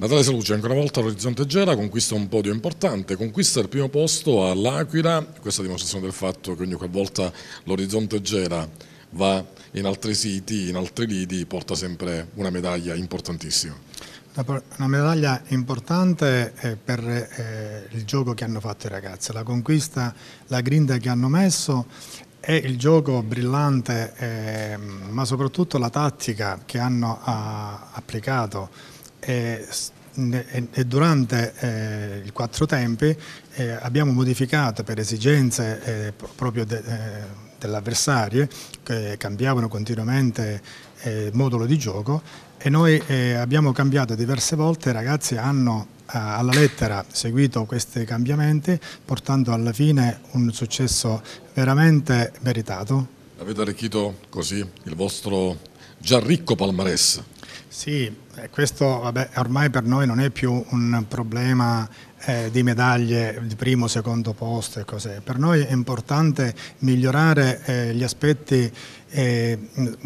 Natale Salucci, ancora una volta l'Orizzonte Gera conquista un podio importante, conquista il primo posto all'Aquila, questa è dimostrazione del fatto che ogni qualvolta l'Orizzonte Gera va in altri siti, in altri lidi, porta sempre una medaglia importantissima. Una medaglia importante eh, per eh, il gioco che hanno fatto i ragazzi, la conquista, la grinda che hanno messo e il gioco brillante, ehm, ma soprattutto la tattica che hanno ah, applicato e, e durante eh, il quattro tempi eh, abbiamo modificato per esigenze eh, proprio de, eh, dell'avversario che cambiavano continuamente eh, modulo di gioco e noi eh, abbiamo cambiato diverse volte, i ragazzi hanno eh, alla lettera seguito questi cambiamenti portando alla fine un successo veramente meritato. Avete arricchito così il vostro già ricco palmarès? Sì, eh, questo vabbè, ormai per noi non è più un problema eh, di medaglie di primo, secondo posto e cos'è. Per noi è importante migliorare eh, gli aspetti eh,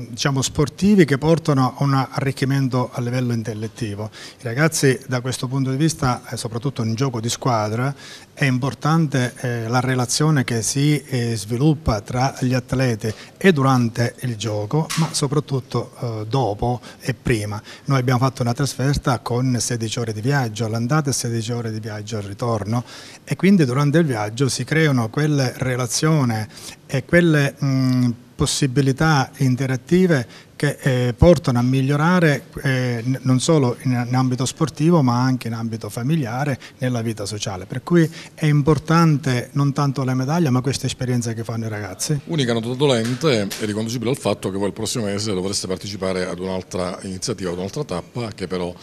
diciamo sportivi che portano a un arricchimento a livello intellettivo. I ragazzi da questo punto di vista, eh, soprattutto in gioco di squadra, è importante eh, la relazione che si sviluppa tra gli atleti e durante il gioco, ma soprattutto dopo e prima. Noi abbiamo fatto una trasferta con 16 ore di viaggio all'andata e 16 ore di viaggio al ritorno e quindi durante il viaggio si creano quelle relazioni e quelle mh, mm, possibilità interattive che eh, portano a migliorare eh, non solo in, in, ambito sportivo ma anche in ambito familiare, nella vita sociale. Per cui è importante non tanto la medaglia ma questa esperienza che fanno i ragazzi. Unica nota dolente è riconducibile al fatto che voi il prossimo mese dovreste partecipare ad un'altra iniziativa, ad un'altra tappa che però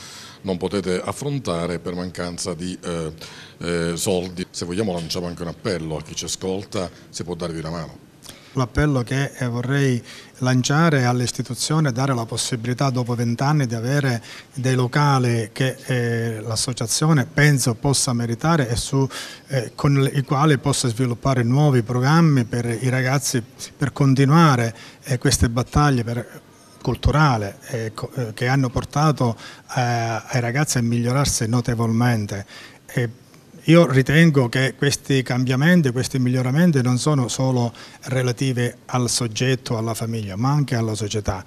non potete affrontare per mancanza di eh, eh soldi. Se vogliamo lanciamo anche un appello a chi ci ascolta se può darvi una mano. L'appello che eh, vorrei lanciare all'istituzione è dare la possibilità dopo vent'anni di avere dei locali che eh, l'associazione penso possa meritare e su, eh, con i quali possa sviluppare nuovi programmi per i ragazzi per continuare queste battaglie. Per, culturale ecco, che hanno portato ai ragazzi a migliorarsi notevolmente io ritengo che questi cambiamenti, questi miglioramenti non sono solo relativi al soggetto, alla famiglia, ma anche alla società.